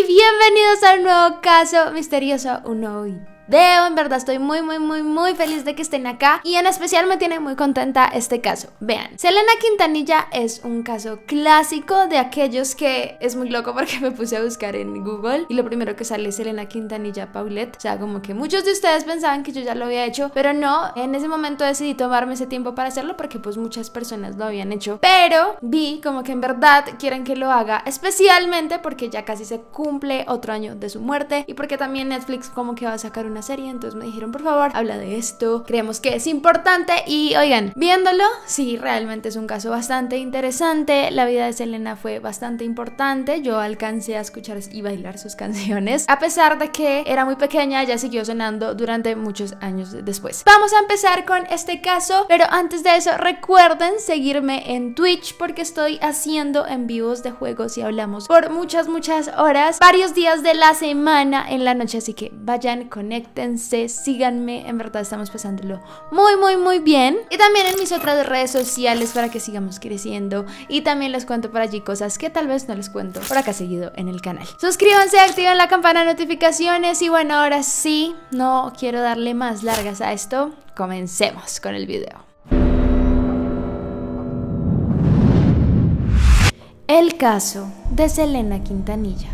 y bienvenidos a un nuevo caso misterioso, Uno hoy. Deo, En verdad estoy muy, muy, muy, muy feliz de que estén acá y en especial me tiene muy contenta este caso. Vean, Selena Quintanilla es un caso clásico de aquellos que es muy loco porque me puse a buscar en Google y lo primero que sale es Selena Quintanilla Paulette. O sea, como que muchos de ustedes pensaban que yo ya lo había hecho, pero no, en ese momento decidí tomarme ese tiempo para hacerlo porque pues muchas personas lo habían hecho, pero vi como que en verdad quieren que lo haga especialmente porque ya casi se cumple otro año de su muerte y porque también Netflix como que va a sacar un una serie, entonces me dijeron, por favor, habla de esto, creemos que es importante y oigan, viéndolo, sí, realmente es un caso bastante interesante, la vida de Selena fue bastante importante, yo alcancé a escuchar y bailar sus canciones, a pesar de que era muy pequeña, ya siguió sonando durante muchos años después. Vamos a empezar con este caso, pero antes de eso recuerden seguirme en Twitch porque estoy haciendo en vivos de juegos y hablamos por muchas, muchas horas, varios días de la semana en la noche, así que vayan, conecten síganme, en verdad estamos pasándolo muy, muy, muy bien. Y también en mis otras redes sociales para que sigamos creciendo. Y también les cuento por allí cosas que tal vez no les cuento por acá seguido en el canal. Suscríbanse, activen la campana de notificaciones y bueno, ahora sí, no quiero darle más largas a esto. Comencemos con el video. El caso de Selena Quintanilla.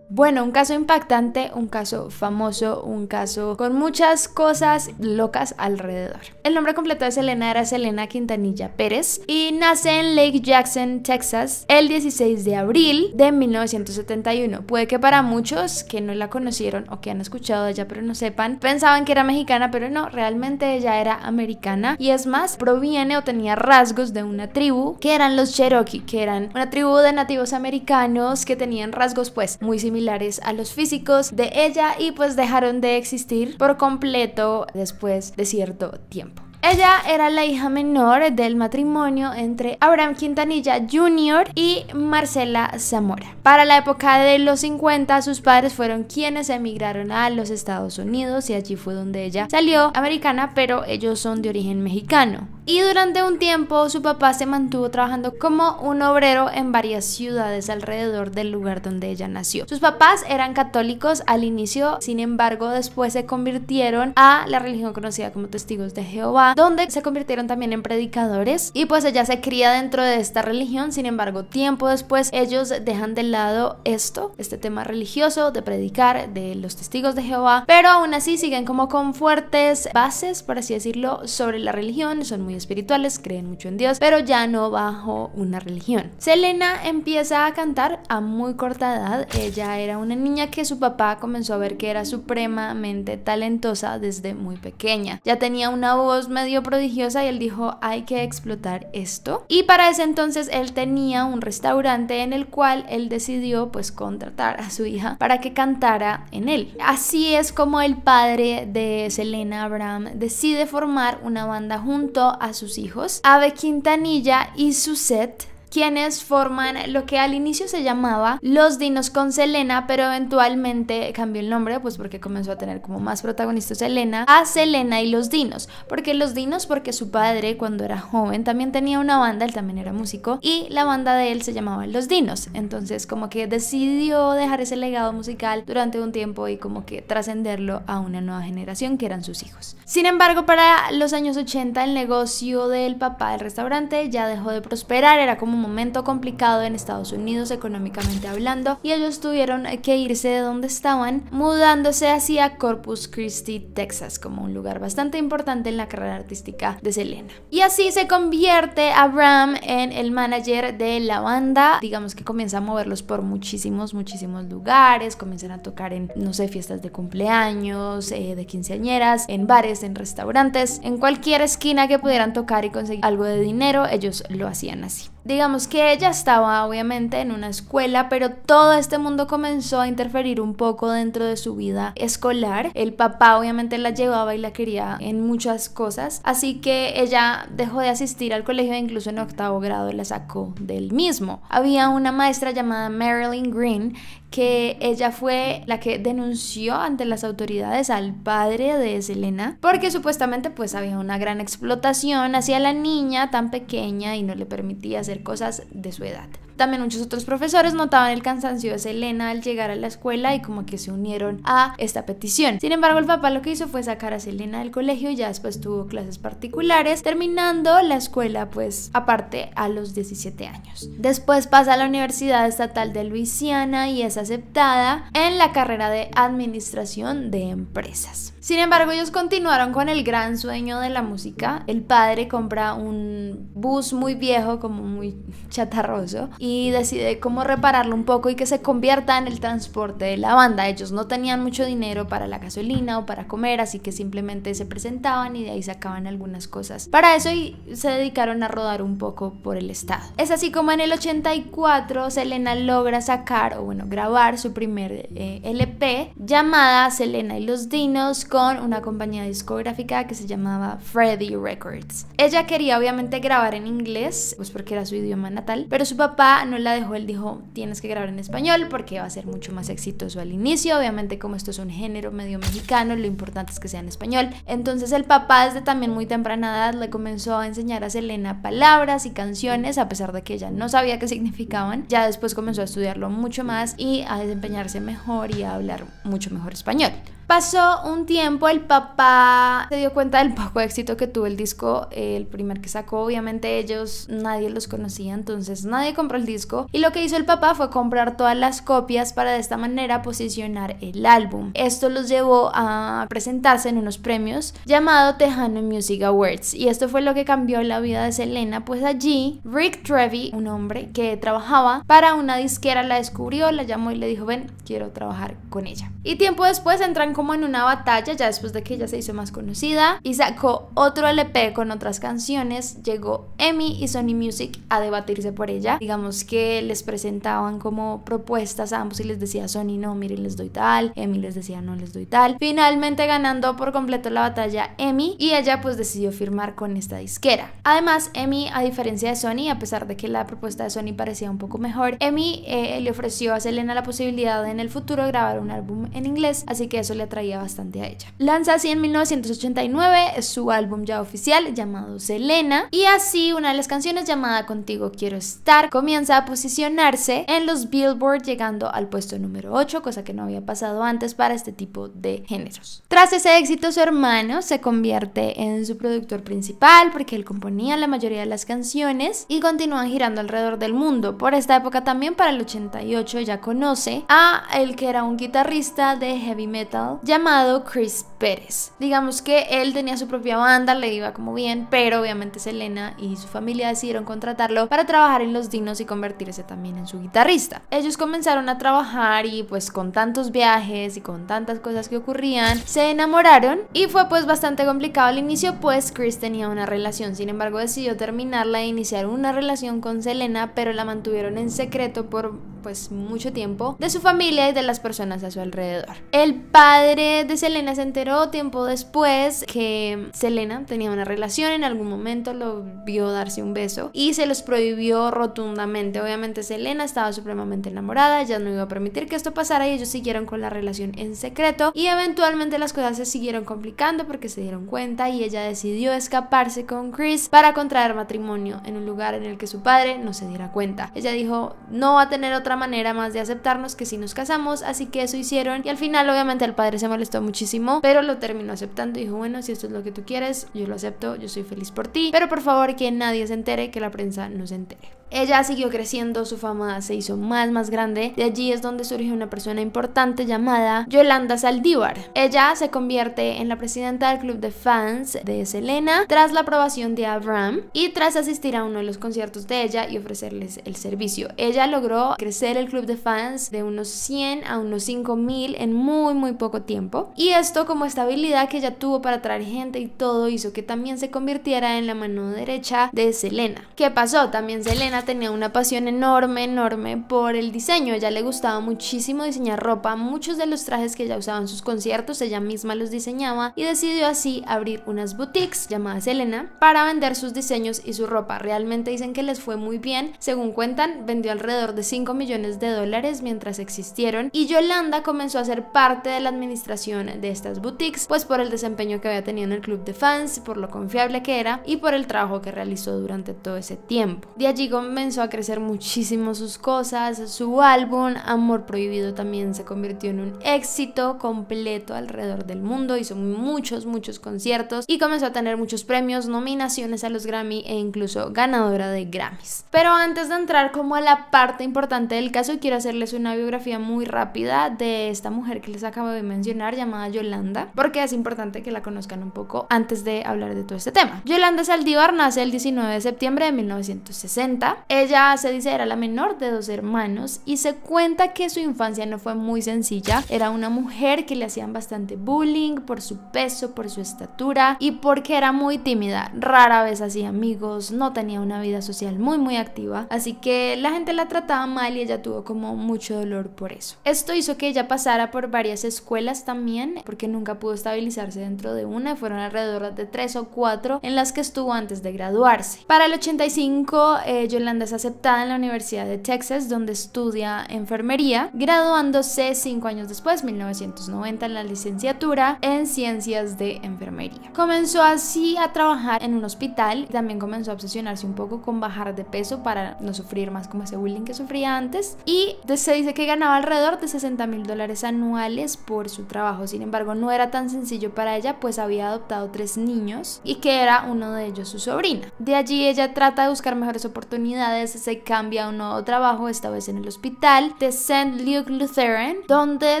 Bueno, un caso impactante, un caso famoso, un caso con muchas cosas locas alrededor. El nombre completo de Selena era Selena Quintanilla Pérez y nace en Lake Jackson, Texas, el 16 de abril de 1971. Puede que para muchos que no la conocieron o que han escuchado de ella pero no sepan, pensaban que era mexicana, pero no, realmente ella era americana y es más, proviene o tenía rasgos de una tribu que eran los Cherokee, que eran una tribu de nativos americanos que tenían rasgos pues muy similares a los físicos de ella y pues dejaron de existir por completo después de cierto tiempo. Ella era la hija menor del matrimonio entre Abraham Quintanilla Jr. y Marcela Zamora. Para la época de los 50, sus padres fueron quienes emigraron a los Estados Unidos y allí fue donde ella salió americana, pero ellos son de origen mexicano y durante un tiempo su papá se mantuvo trabajando como un obrero en varias ciudades alrededor del lugar donde ella nació. Sus papás eran católicos al inicio, sin embargo después se convirtieron a la religión conocida como testigos de Jehová, donde se convirtieron también en predicadores y pues ella se cría dentro de esta religión, sin embargo tiempo después ellos dejan de lado esto, este tema religioso de predicar de los testigos de Jehová, pero aún así siguen como con fuertes bases, por así decirlo, sobre la religión, son muy espirituales, creen mucho en Dios, pero ya no bajo una religión. Selena empieza a cantar a muy corta edad. Ella era una niña que su papá comenzó a ver que era supremamente talentosa desde muy pequeña. Ya tenía una voz medio prodigiosa y él dijo, hay que explotar esto. Y para ese entonces él tenía un restaurante en el cual él decidió pues contratar a su hija para que cantara en él. Así es como el padre de Selena Abraham decide formar una banda junto a a sus hijos, Ave Quintanilla y Suzette quienes forman lo que al inicio se llamaba Los Dinos con Selena, pero eventualmente cambió el nombre, pues porque comenzó a tener como más protagonistas Selena, a Selena y los Dinos. porque los Dinos? Porque su padre, cuando era joven, también tenía una banda, él también era músico, y la banda de él se llamaba Los Dinos. Entonces, como que decidió dejar ese legado musical durante un tiempo y como que trascenderlo a una nueva generación que eran sus hijos. Sin embargo, para los años 80 el negocio del papá del restaurante ya dejó de prosperar, era como un momento complicado en Estados Unidos económicamente hablando y ellos tuvieron que irse de donde estaban, mudándose hacia Corpus Christi, Texas, como un lugar bastante importante en la carrera artística de Selena. Y así se convierte Abraham en el manager de la banda, digamos que comienza a moverlos por muchísimos, muchísimos lugares, comienzan a tocar en, no sé, fiestas de cumpleaños, eh, de quinceañeras, en bares, en restaurantes, en cualquier esquina que pudieran tocar y conseguir algo de dinero, ellos lo hacían así. Digamos que ella estaba obviamente en una escuela, pero todo este mundo comenzó a interferir un poco dentro de su vida escolar. El papá obviamente la llevaba y la quería en muchas cosas, así que ella dejó de asistir al colegio e incluso en octavo grado la sacó del mismo. Había una maestra llamada Marilyn Green que ella fue la que denunció ante las autoridades al padre de Selena porque supuestamente pues había una gran explotación hacia la niña tan pequeña y no le permitía hacer cosas de su edad. También muchos otros profesores notaban el cansancio de Selena al llegar a la escuela y como que se unieron a esta petición. Sin embargo, el papá lo que hizo fue sacar a Selena del colegio y ya después tuvo clases particulares, terminando la escuela pues aparte a los 17 años. Después pasa a la Universidad Estatal de Luisiana y es aceptada en la carrera de Administración de Empresas. Sin embargo, ellos continuaron con el gran sueño de la música. El padre compra un bus muy viejo, como muy chatarroso, y decide cómo repararlo un poco y que se convierta en el transporte de la banda. Ellos no tenían mucho dinero para la gasolina o para comer, así que simplemente se presentaban y de ahí sacaban algunas cosas. Para eso se dedicaron a rodar un poco por el estado. Es así como en el 84 Selena logra sacar, o bueno, grabar su primer eh, e LP llamada Selena y los Dinos una compañía discográfica que se llamaba Freddy Records. Ella quería obviamente grabar en inglés, pues porque era su idioma natal, pero su papá no la dejó, él dijo, tienes que grabar en español porque va a ser mucho más exitoso al inicio, obviamente como esto es un género medio mexicano, lo importante es que sea en español. Entonces el papá desde también muy temprana edad le comenzó a enseñar a Selena palabras y canciones, a pesar de que ella no sabía qué significaban, ya después comenzó a estudiarlo mucho más y a desempeñarse mejor y a hablar mucho mejor español. Pasó un tiempo el papá se dio cuenta del poco éxito que tuvo el disco, el primer que sacó, obviamente ellos nadie los conocía, entonces nadie compró el disco y lo que hizo el papá fue comprar todas las copias para de esta manera posicionar el álbum. Esto los llevó a presentarse en unos premios llamado Tejano Music Awards y esto fue lo que cambió la vida de Selena, pues allí Rick Trevi, un hombre que trabajaba para una disquera, la descubrió, la llamó y le dijo, ven, quiero trabajar con ella. Y tiempo después entran como en una batalla, ya después de que ella se hizo más conocida y sacó otro LP con otras canciones, llegó EMI y Sony Music a debatirse por ella. Digamos que les presentaban como propuestas a ambos y les decía Sony, no, miren, les doy tal, EMI les decía, no, les doy tal. Finalmente ganando por completo la batalla EMI y ella pues decidió firmar con esta disquera. Además, EMI a diferencia de Sony, a pesar de que la propuesta de Sony parecía un poco mejor, EMI eh, le ofreció a Selena la posibilidad de en el futuro grabar un álbum en inglés, así que eso le atraía bastante a ella. Lanza así en 1989 su álbum ya oficial llamado Selena y así una de las canciones llamada Contigo Quiero Estar comienza a posicionarse en los Billboard llegando al puesto número 8, cosa que no había pasado antes para este tipo de géneros. Tras ese éxito su hermano se convierte en su productor principal porque él componía la mayoría de las canciones y continúan girando alrededor del mundo. Por esta época también para el 88 ya conoce a el que era un guitarrista de heavy metal llamado Chris Pérez. Digamos que él tenía su propia banda, le iba como bien, pero obviamente Selena y su familia decidieron contratarlo para trabajar en Los Dinos y convertirse también en su guitarrista. Ellos comenzaron a trabajar y pues con tantos viajes y con tantas cosas que ocurrían, se enamoraron y fue pues bastante complicado al inicio, pues Chris tenía una relación, sin embargo decidió terminarla e iniciar una relación con Selena, pero la mantuvieron en secreto por pues mucho tiempo de su familia y de las personas a su alrededor. El padre de Selena se enteró tiempo después que Selena tenía una relación, en algún momento lo vio darse un beso y se los prohibió rotundamente. Obviamente Selena estaba supremamente enamorada, ya no iba a permitir que esto pasara y ellos siguieron con la relación en secreto y eventualmente las cosas se siguieron complicando porque se dieron cuenta y ella decidió escaparse con Chris para contraer matrimonio en un lugar en el que su padre no se diera cuenta. Ella dijo, no va a tener otra manera más de aceptarnos que si nos casamos, así que eso hicieron y al final obviamente el padre se molestó muchísimo pero lo terminó aceptando y dijo, bueno, si esto es lo que tú quieres, yo lo acepto, yo soy feliz por ti, pero por favor que nadie se entere, que la prensa no se entere. Ella siguió creciendo, su fama se hizo más más grande. De allí es donde surge una persona importante llamada Yolanda Saldívar. Ella se convierte en la presidenta del club de fans de Selena tras la aprobación de Abraham y tras asistir a uno de los conciertos de ella y ofrecerles el servicio. Ella logró crecer el club de fans de unos 100 a unos 5000 en muy muy poco tiempo y esto como estabilidad que ella tuvo para atraer gente y todo hizo que también se convirtiera en la mano derecha de Selena. ¿Qué pasó? También Selena tenía una pasión enorme, enorme por el diseño. Ella le gustaba muchísimo diseñar ropa, muchos de los trajes que ella usaba en sus conciertos, ella misma los diseñaba y decidió así abrir unas boutiques llamadas Elena para vender sus diseños y su ropa. Realmente dicen que les fue muy bien, según cuentan, vendió alrededor de 5 millones de dólares mientras existieron y Yolanda comenzó a ser parte de la administración de estas boutiques, pues por el desempeño que había tenido en el club de fans, por lo confiable que era y por el trabajo que realizó durante todo ese tiempo. De allí comenzó a crecer muchísimo sus cosas, su álbum Amor Prohibido también se convirtió en un éxito completo alrededor del mundo, hizo muchos, muchos conciertos y comenzó a tener muchos premios, nominaciones a los Grammy e incluso ganadora de Grammys. Pero antes de entrar como a la parte importante del caso, quiero hacerles una biografía muy rápida de esta mujer que les acabo de mencionar llamada Yolanda, porque es importante que la conozcan un poco antes de hablar de todo este tema. Yolanda Saldívar nace el 19 de septiembre de 1960 ella se dice era la menor de dos hermanos y se cuenta que su infancia no fue muy sencilla. Era una mujer que le hacían bastante bullying por su peso, por su estatura y porque era muy tímida. Rara vez hacía amigos, no tenía una vida social muy muy activa, así que la gente la trataba mal y ella tuvo como mucho dolor por eso. Esto hizo que ella pasara por varias escuelas también, porque nunca pudo estabilizarse dentro de una, fueron alrededor de tres o cuatro en las que estuvo antes de graduarse. Para el 85, eh, yo es aceptada en la Universidad de Texas, donde estudia enfermería, graduándose cinco años después, 1990, en la licenciatura en ciencias de enfermería. Comenzó así a trabajar en un hospital, también comenzó a obsesionarse un poco con bajar de peso para no sufrir más como ese bullying que sufría antes, y se dice que ganaba alrededor de 60 mil dólares anuales por su trabajo. Sin embargo, no era tan sencillo para ella, pues había adoptado tres niños y que era uno de ellos su sobrina. De allí ella trata de buscar mejores oportunidades se cambia a un nuevo trabajo, esta vez en el hospital de St. Luke Lutheran, donde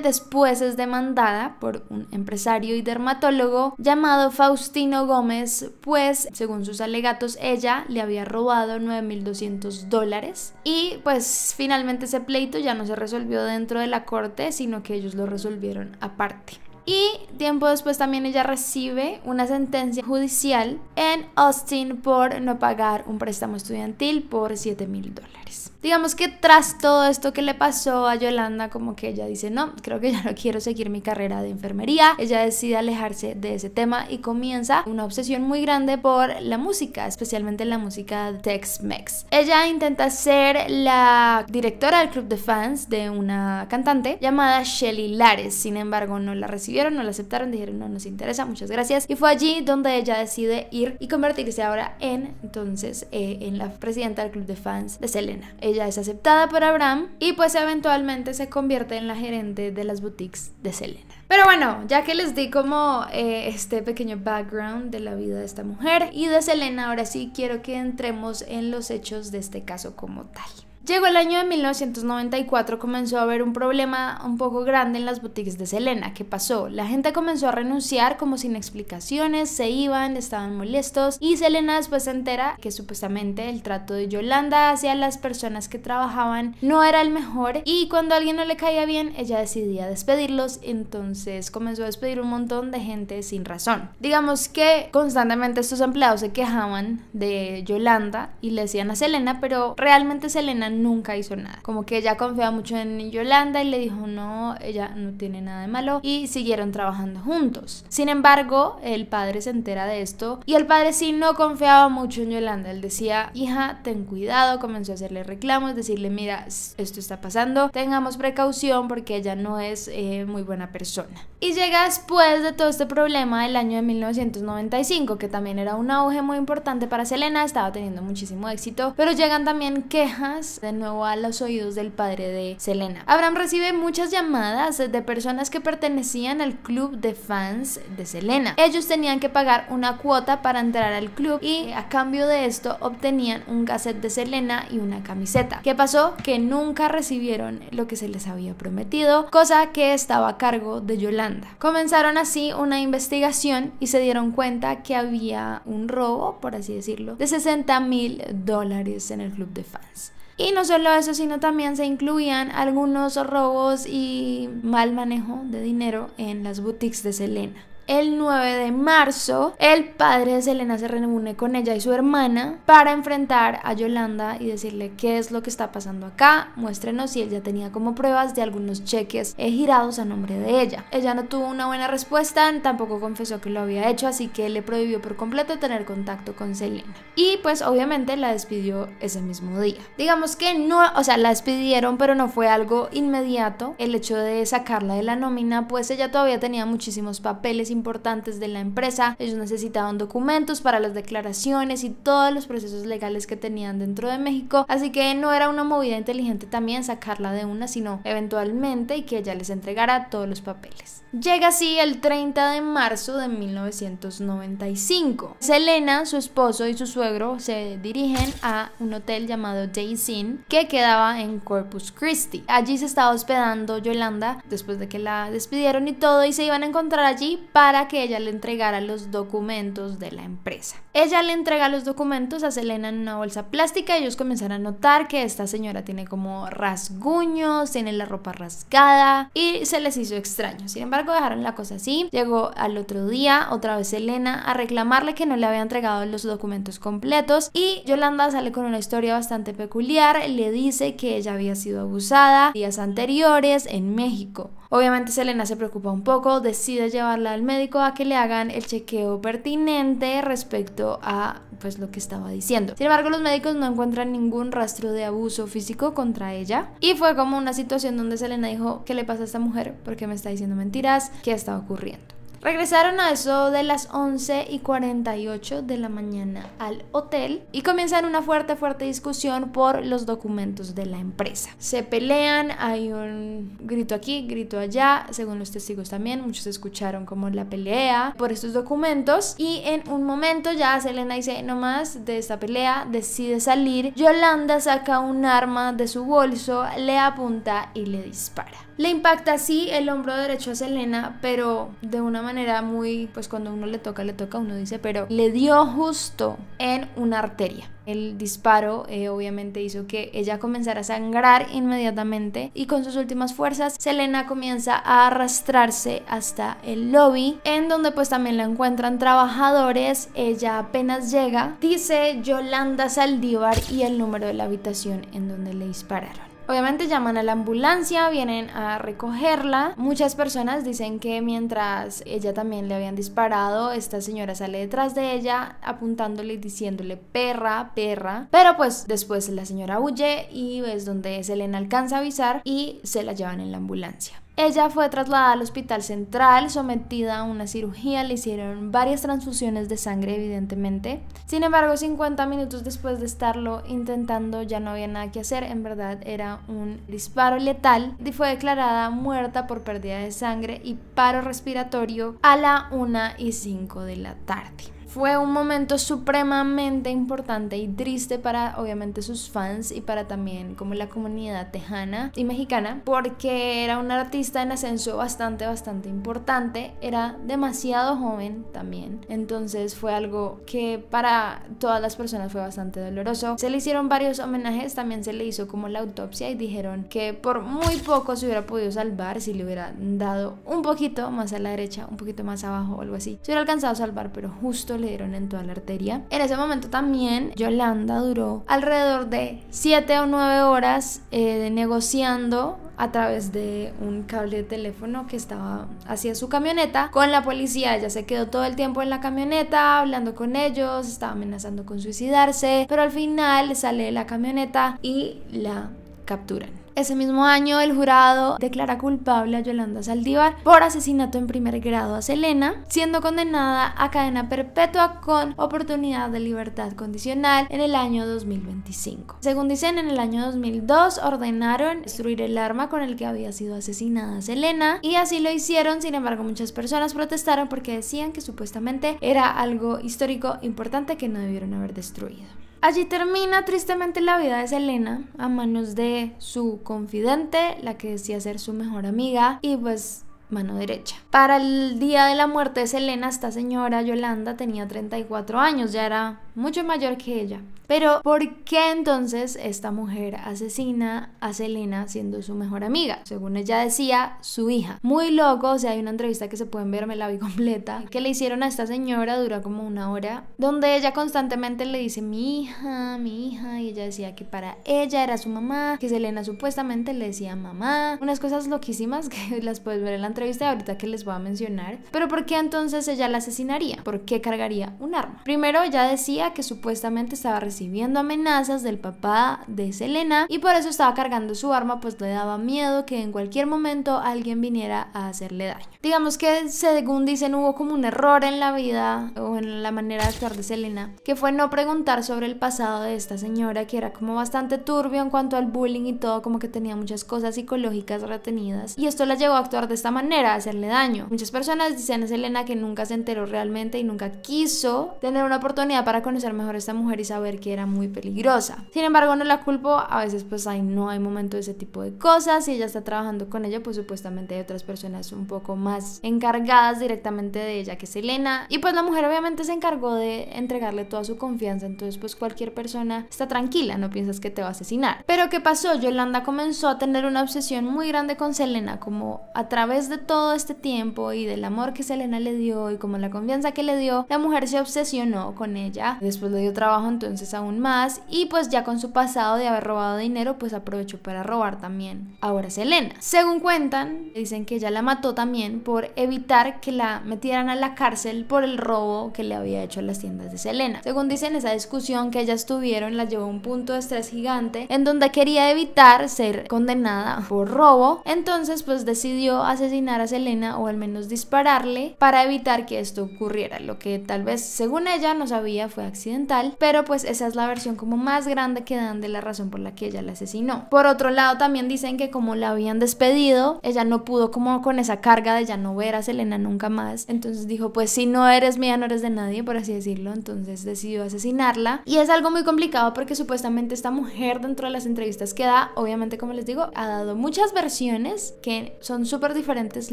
después es demandada por un empresario y dermatólogo llamado Faustino Gómez, pues según sus alegatos ella le había robado 9.200 dólares y pues finalmente ese pleito ya no se resolvió dentro de la corte, sino que ellos lo resolvieron aparte. Y tiempo después también ella recibe una sentencia judicial en Austin por no pagar un préstamo estudiantil por 7 mil dólares. Pues, digamos que tras todo esto que le pasó a Yolanda, como que ella dice, no, creo que ya no quiero seguir mi carrera de enfermería, ella decide alejarse de ese tema y comienza una obsesión muy grande por la música, especialmente la música Tex-Mex. Ella intenta ser la directora del club de fans de una cantante llamada Shelly Lares, sin embargo no la recibieron, no la aceptaron, dijeron no nos interesa, muchas gracias, y fue allí donde ella decide ir y convertirse ahora en entonces eh, en la presidenta del club de fans de Selena. Ella es aceptada por Abraham y pues eventualmente se convierte en la gerente de las boutiques de Selena. Pero bueno, ya que les di como eh, este pequeño background de la vida de esta mujer y de Selena, ahora sí quiero que entremos en los hechos de este caso como tal. Llegó el año de 1994, comenzó a haber un problema un poco grande en las boutiques de Selena. ¿Qué pasó? La gente comenzó a renunciar como sin explicaciones, se iban, estaban molestos y Selena después se entera que supuestamente el trato de Yolanda hacia las personas que trabajaban no era el mejor y cuando a alguien no le caía bien, ella decidía despedirlos, entonces comenzó a despedir un montón de gente sin razón. Digamos que constantemente estos empleados se quejaban de Yolanda y le decían a Selena, pero realmente Selena nunca hizo nada. Como que ella confiaba mucho en Yolanda y le dijo, no, ella no tiene nada de malo. Y siguieron trabajando juntos. Sin embargo, el padre se entera de esto y el padre sí no confiaba mucho en Yolanda. Él decía, hija, ten cuidado, comenzó a hacerle reclamos, decirle, mira, esto está pasando, tengamos precaución porque ella no es eh, muy buena persona. Y llega después de todo este problema el año de 1995, que también era un auge muy importante para Selena, estaba teniendo muchísimo éxito, pero llegan también quejas de nuevo a los oídos del padre de Selena. Abraham recibe muchas llamadas de personas que pertenecían al club de fans de Selena. Ellos tenían que pagar una cuota para entrar al club y a cambio de esto obtenían un cassette de Selena y una camiseta. ¿Qué pasó? Que nunca recibieron lo que se les había prometido, cosa que estaba a cargo de Yolanda. Comenzaron así una investigación y se dieron cuenta que había un robo, por así decirlo, de 60 mil dólares en el club de fans. Y no solo eso, sino también se incluían algunos robos y mal manejo de dinero en las boutiques de Selena el 9 de marzo, el padre de Selena se reúne con ella y su hermana para enfrentar a Yolanda y decirle qué es lo que está pasando acá, muéstrenos si ella tenía como pruebas de algunos cheques eh, girados a nombre de ella. Ella no tuvo una buena respuesta, tampoco confesó que lo había hecho, así que le prohibió por completo tener contacto con Selena. Y pues obviamente la despidió ese mismo día. Digamos que no, o sea, la despidieron, pero no fue algo inmediato el hecho de sacarla de la nómina, pues ella todavía tenía muchísimos papeles importantes de la empresa. Ellos necesitaban documentos para las declaraciones y todos los procesos legales que tenían dentro de México. Así que no era una movida inteligente también sacarla de una, sino eventualmente y que ella les entregara todos los papeles. Llega así el 30 de marzo de 1995. Selena, su esposo y su suegro se dirigen a un hotel llamado Days Inn que quedaba en Corpus Christi. Allí se estaba hospedando Yolanda después de que la despidieron y todo y se iban a encontrar allí para que ella le entregara los documentos de la empresa. Ella le entrega los documentos a Selena en una bolsa plástica y ellos comienzan a notar que esta señora tiene como rasguños, tiene la ropa rasgada y se les hizo extraño. Sin embargo, dejaron la cosa así. Llegó al otro día otra vez Selena a reclamarle que no le había entregado los documentos completos y Yolanda sale con una historia bastante peculiar. Le dice que ella había sido abusada días anteriores en México. Obviamente Selena se preocupa un poco, decide llevarla al médico a que le hagan el chequeo pertinente respecto a pues lo que estaba diciendo. Sin embargo, los médicos no encuentran ningún rastro de abuso físico contra ella y fue como una situación donde Selena dijo, "¿Qué le pasa a esta mujer? ¿Por qué me está diciendo mentiras? ¿Qué está ocurriendo?" Regresaron a eso de las 11 y 48 de la mañana al hotel y comienzan una fuerte, fuerte discusión por los documentos de la empresa. Se pelean, hay un grito aquí, grito allá, según los testigos también, muchos escucharon como la pelea por estos documentos y en un momento ya Selena dice, no más de esta pelea, decide salir, Yolanda saca un arma de su bolso, le apunta y le dispara. Le impacta así el hombro derecho a Selena, pero de una manera muy, pues cuando uno le toca, le toca, uno dice, pero le dio justo en una arteria. El disparo eh, obviamente hizo que ella comenzara a sangrar inmediatamente y con sus últimas fuerzas Selena comienza a arrastrarse hasta el lobby en donde pues también la encuentran trabajadores. Ella apenas llega, dice Yolanda Saldívar y el número de la habitación en donde le dispararon. Obviamente llaman a la ambulancia, vienen a recogerla. Muchas personas dicen que mientras ella también le habían disparado, esta señora sale detrás de ella apuntándole y diciéndole perra, perra. Pero pues después la señora huye y es donde Selena alcanza a avisar y se la llevan en la ambulancia. Ella fue trasladada al hospital central, sometida a una cirugía, le hicieron varias transfusiones de sangre evidentemente. Sin embargo, 50 minutos después de estarlo intentando ya no había nada que hacer, en verdad era un disparo letal y fue declarada muerta por pérdida de sangre y paro respiratorio a la 1 y 5 de la tarde. Fue un momento supremamente importante y triste para obviamente sus fans y para también como la comunidad tejana y mexicana porque era un artista en ascenso bastante, bastante importante, era demasiado joven también, entonces fue algo que para todas las personas fue bastante doloroso. Se le hicieron varios homenajes, también se le hizo como la autopsia y dijeron que por muy poco se hubiera podido salvar si le hubiera dado un poquito más a la derecha, un poquito más abajo o algo así. Se hubiera alcanzado a salvar, pero justo le en toda la arteria. En ese momento también Yolanda duró alrededor de 7 o 9 horas eh, negociando a través de un cable de teléfono que estaba hacia su camioneta con la policía. Ella se quedó todo el tiempo en la camioneta hablando con ellos, estaba amenazando con suicidarse, pero al final sale de la camioneta y la capturan. Ese mismo año el jurado declara culpable a Yolanda Saldívar por asesinato en primer grado a Selena, siendo condenada a cadena perpetua con oportunidad de libertad condicional en el año 2025. Según dicen, en el año 2002 ordenaron destruir el arma con el que había sido asesinada Selena y así lo hicieron, sin embargo muchas personas protestaron porque decían que supuestamente era algo histórico importante que no debieron haber destruido. Allí termina tristemente la vida de Selena a manos de su confidente, la que decía ser su mejor amiga, y pues mano derecha. Para el día de la muerte de Selena, esta señora Yolanda tenía 34 años, ya era mucho mayor que ella. Pero, ¿por qué entonces esta mujer asesina a Selena siendo su mejor amiga? Según ella decía, su hija. Muy loco, o sea, hay una entrevista que se pueden ver, me la vi completa, que le hicieron a esta señora, dura como una hora, donde ella constantemente le dice, mi hija, mi hija, y ella decía que para ella era su mamá, que Selena supuestamente le decía mamá, unas cosas loquísimas que las puedes ver en la entrevista ahorita que les voy a mencionar. Pero, ¿por qué entonces ella la asesinaría? ¿Por qué cargaría un arma? Primero, ella decía que supuestamente estaba recibiendo amenazas del papá de Selena y por eso estaba cargando su arma, pues le daba miedo que en cualquier momento alguien viniera a hacerle daño. Digamos que según dicen hubo como un error en la vida o en la manera de actuar de Selena, que fue no preguntar sobre el pasado de esta señora, que era como bastante turbio en cuanto al bullying y todo, como que tenía muchas cosas psicológicas retenidas y esto la llevó a actuar de esta manera, a hacerle daño. Muchas personas dicen a Selena que nunca se enteró realmente y nunca quiso tener una oportunidad para conocer conocer mejor esta mujer y saber que era muy peligrosa. Sin embargo, no la culpo, a veces pues ahí no hay momento de ese tipo de cosas, si ella está trabajando con ella, pues supuestamente hay otras personas un poco más encargadas directamente de ella, que Selena... y pues la mujer obviamente se encargó de entregarle toda su confianza, entonces pues cualquier persona está tranquila, no piensas que te va a asesinar. Pero ¿qué pasó? Yolanda comenzó a tener una obsesión muy grande con Selena, como a través de todo este tiempo y del amor que Selena le dio y como la confianza que le dio, la mujer se obsesionó con ella, Después le dio trabajo entonces aún más y pues ya con su pasado de haber robado dinero pues aprovechó para robar también. Ahora Selena. Según cuentan, dicen que ella la mató también por evitar que la metieran a la cárcel por el robo que le había hecho a las tiendas de Selena. Según dicen, esa discusión que ellas tuvieron la llevó a un punto de estrés gigante en donde quería evitar ser condenada por robo. Entonces pues decidió asesinar a Selena o al menos dispararle para evitar que esto ocurriera. Lo que tal vez según ella no sabía fue accidental, pero pues esa es la versión como más grande que dan de la razón por la que ella la asesinó. Por otro lado, también dicen que como la habían despedido, ella no pudo como con esa carga de ya no ver a Selena nunca más, entonces dijo, pues si no eres mía, no eres de nadie, por así decirlo, entonces decidió asesinarla. Y es algo muy complicado porque supuestamente esta mujer dentro de las entrevistas que da, obviamente como les digo, ha dado muchas versiones que son súper diferentes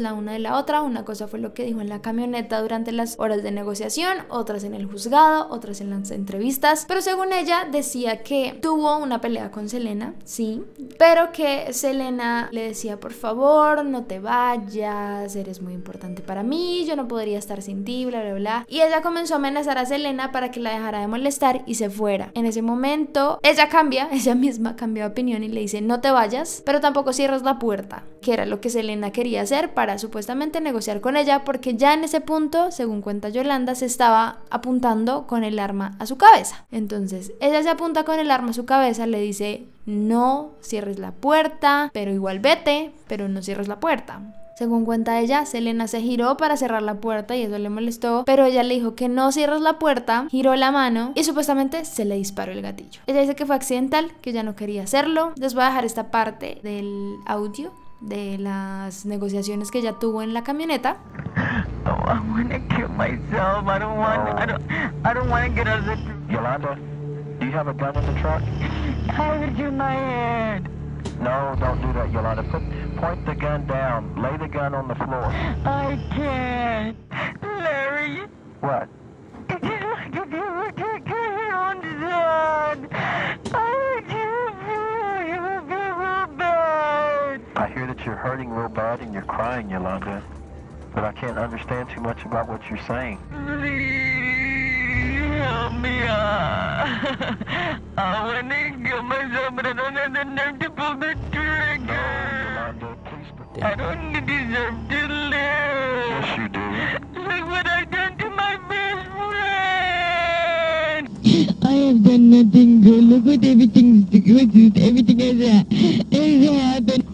la una de la otra. Una cosa fue lo que dijo en la camioneta durante las horas de negociación, otras en el juzgado, otras en la entrevistas, pero según ella decía que tuvo una pelea con Selena, sí, pero que Selena le decía, por favor, no te vayas, eres muy importante para mí, yo no podría estar sin ti, bla, bla, bla. Y ella comenzó a amenazar a Selena para que la dejara de molestar y se fuera. En ese momento, ella cambia, ella misma cambió de opinión y le dice, no te vayas, pero tampoco cierras la puerta, que era lo que Selena quería hacer para supuestamente negociar con ella, porque ya en ese punto, según cuenta Yolanda, se estaba apuntando con el arma a su cabeza. Entonces ella se apunta con el arma a su cabeza, le dice, no cierres la puerta, pero igual vete, pero no cierres la puerta. Según cuenta ella, Selena se giró para cerrar la puerta y eso le molestó, pero ella le dijo que no cierres la puerta, giró la mano y supuestamente se le disparó el gatillo. Ella dice que fue accidental, que ya no quería hacerlo. Les voy a dejar esta parte del audio de las negociaciones que ella tuvo en la camioneta. want to kill myself. I don't want. Uh, I don't. I don't want to get out of the. Yolanda, do you have a gun in the truck? I would do my head. No, don't do that, Yolanda. Put, point the gun down. Lay the gun on the floor. I can't, Larry. What? I hear that you're hurting real bad and you're crying, Yolanda but I can't understand too much about what you're saying. no, I don't deserve to live. Yes, you do. Look what I've done to my best friend. I have done nothing good. Look what everything's good. Everything has, has happened.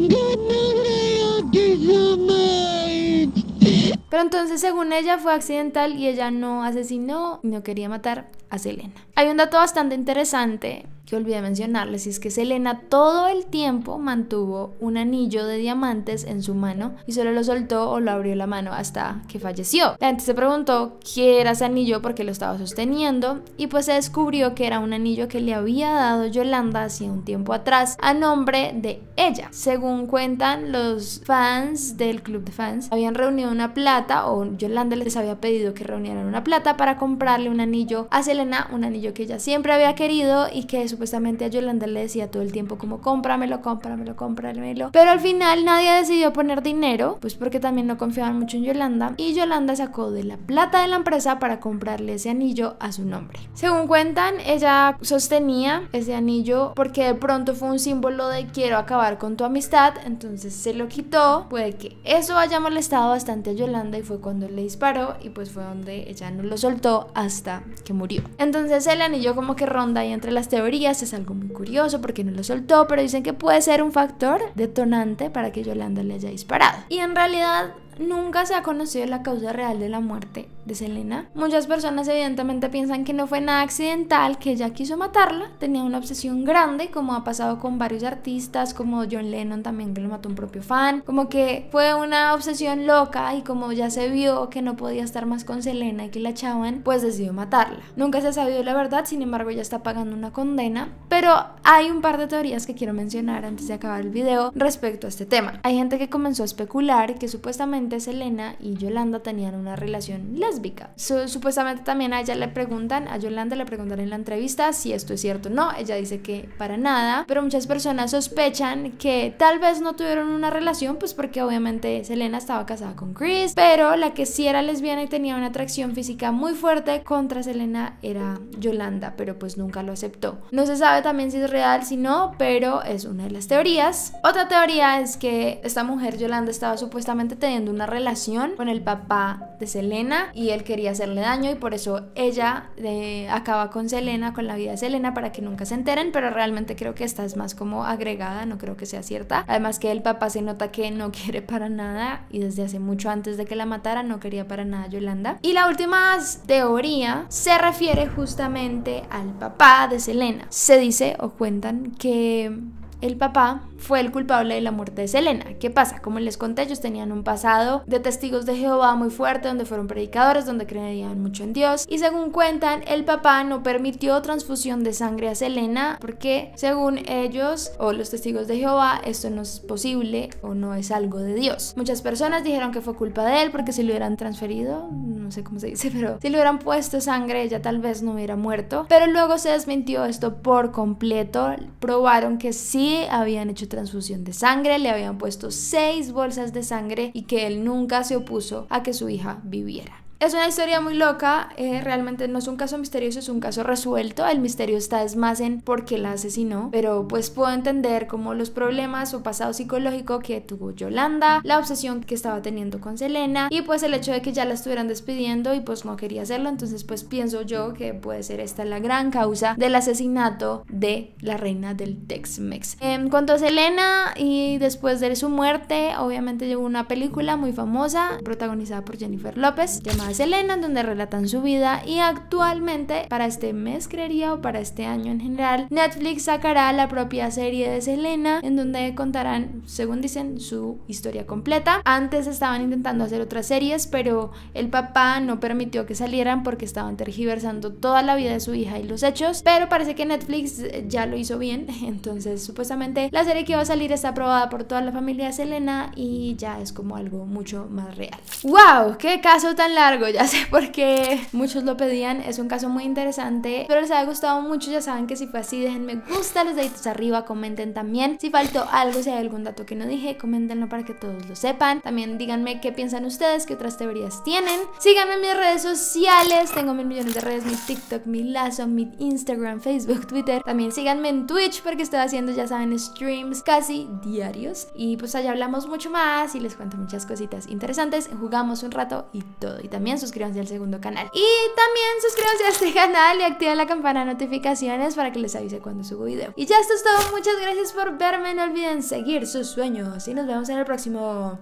Pero entonces, según ella, fue accidental y ella no asesinó, no quería matar a Selena. Hay un dato bastante interesante que olvidé mencionarles es que Selena todo el tiempo mantuvo un anillo de diamantes en su mano y solo lo soltó o lo abrió la mano hasta que falleció. La se preguntó qué era ese anillo porque lo estaba sosteniendo y pues se descubrió que era un anillo que le había dado Yolanda hace un tiempo atrás a nombre de ella. Según cuentan los fans del club de fans, habían reunido una plata o Yolanda les había pedido que reunieran una plata para comprarle un anillo a Selena, un anillo que ella siempre había querido y que es supuestamente a Yolanda le decía todo el tiempo como cómpramelo, cómpramelo, cómpramelo. Pero al final nadie decidió poner dinero, pues porque también no confiaban mucho en Yolanda. Y Yolanda sacó de la plata de la empresa para comprarle ese anillo a su nombre. Según cuentan, ella sostenía ese anillo porque de pronto fue un símbolo de quiero acabar con tu amistad, entonces se lo quitó. Puede que eso haya molestado bastante a Yolanda y fue cuando le disparó y pues fue donde ella no lo soltó hasta que murió. Entonces el anillo como que ronda ahí entre las teorías es algo muy curioso porque no lo soltó, pero dicen que puede ser un factor detonante para que Yolanda le haya disparado. Y en realidad Nunca se ha conocido la causa real de la muerte de Selena. Muchas personas evidentemente piensan que no fue nada accidental, que ella quiso matarla, tenía una obsesión grande, como ha pasado con varios artistas, como John Lennon también que lo mató un propio fan, como que fue una obsesión loca y como ya se vio que no podía estar más con Selena y que la echaban, pues decidió matarla. Nunca se ha sabido la verdad, sin embargo ya está pagando una condena, pero hay un par de teorías que quiero mencionar antes de acabar el video respecto a este tema. Hay gente que comenzó a especular que supuestamente Selena y Yolanda tenían una relación lésbica. Supuestamente también a ella le preguntan, a Yolanda le preguntan en la entrevista si esto es cierto o no. Ella dice que para nada, pero muchas personas sospechan que tal vez no tuvieron una relación, pues porque obviamente Selena estaba casada con Chris, pero la que sí era lesbiana y tenía una atracción física muy fuerte contra Selena era Yolanda, pero pues nunca lo aceptó. No se sabe también si es real, si no, pero es una de las teorías. Otra teoría es que esta mujer Yolanda estaba supuestamente teniendo un una relación con el papá de Selena y él quería hacerle daño y por eso ella eh, acaba con Selena, con la vida de Selena para que nunca se enteren, pero realmente creo que esta es más como agregada, no creo que sea cierta. Además que el papá se nota que no quiere para nada y desde hace mucho antes de que la matara no quería para nada Yolanda. Y la última teoría se refiere justamente al papá de Selena. Se dice o cuentan que el papá, fue el culpable de la muerte de Selena. ¿Qué pasa? Como les conté, ellos tenían un pasado de testigos de Jehová muy fuerte, donde fueron predicadores, donde creían mucho en Dios. Y según cuentan, el papá no permitió transfusión de sangre a Selena porque según ellos o los testigos de Jehová, esto no es posible o no es algo de Dios. Muchas personas dijeron que fue culpa de él porque si lo hubieran transferido, no sé cómo se dice, pero si le hubieran puesto sangre, ella tal vez no hubiera muerto. Pero luego se desmintió esto por completo. Probaron que sí habían hecho transfusión de sangre, le habían puesto seis bolsas de sangre y que él nunca se opuso a que su hija viviera. Es una historia muy loca, eh, realmente no es un caso misterioso, es un caso resuelto. El misterio está es más en por qué la asesinó, pero pues puedo entender como los problemas o pasado psicológico que tuvo Yolanda, la obsesión que estaba teniendo con Selena y pues el hecho de que ya la estuvieran despidiendo y pues no quería hacerlo, entonces pues pienso yo que puede ser esta la gran causa del asesinato de la reina del Tex-Mex. En cuanto a Selena y después de su muerte, obviamente llegó una película muy famosa protagonizada por Jennifer López llamada Selena en donde relatan su vida y actualmente para este mes creería o para este año en general, Netflix sacará la propia serie de Selena en donde contarán, según dicen, su historia completa. Antes estaban intentando hacer otras series, pero el papá no permitió que salieran porque estaban tergiversando toda la vida de su hija y los hechos, pero parece que Netflix eh, ya lo hizo bien, entonces supuestamente la serie que va a salir está aprobada por toda la familia de Selena y ya es como algo mucho más real. ¡Wow! ¡Qué caso tan largo! ya sé por qué muchos lo pedían, es un caso muy interesante, pero les ha gustado mucho, ya saben que si fue así, déjenme gusta, los deditos arriba, comenten también, si faltó algo, si hay algún dato que no dije, coméntenlo para que todos lo sepan, también díganme qué piensan ustedes, qué otras teorías tienen, síganme en mis redes sociales, tengo mil millones de redes, mi TikTok, mi Lazo, mi Instagram, Facebook, Twitter, también síganme en Twitch porque estoy haciendo, ya saben, streams casi diarios y pues allá hablamos mucho más y les cuento muchas cositas interesantes, jugamos un rato y todo, y también suscríbanse al segundo canal. Y también suscríbanse a este canal y activen la campana de notificaciones para que les avise cuando subo video. Y ya esto es todo, muchas gracias por verme, no olviden seguir sus sueños y nos vemos en el próximo.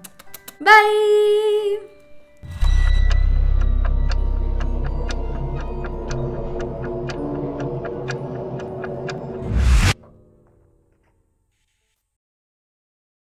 Bye!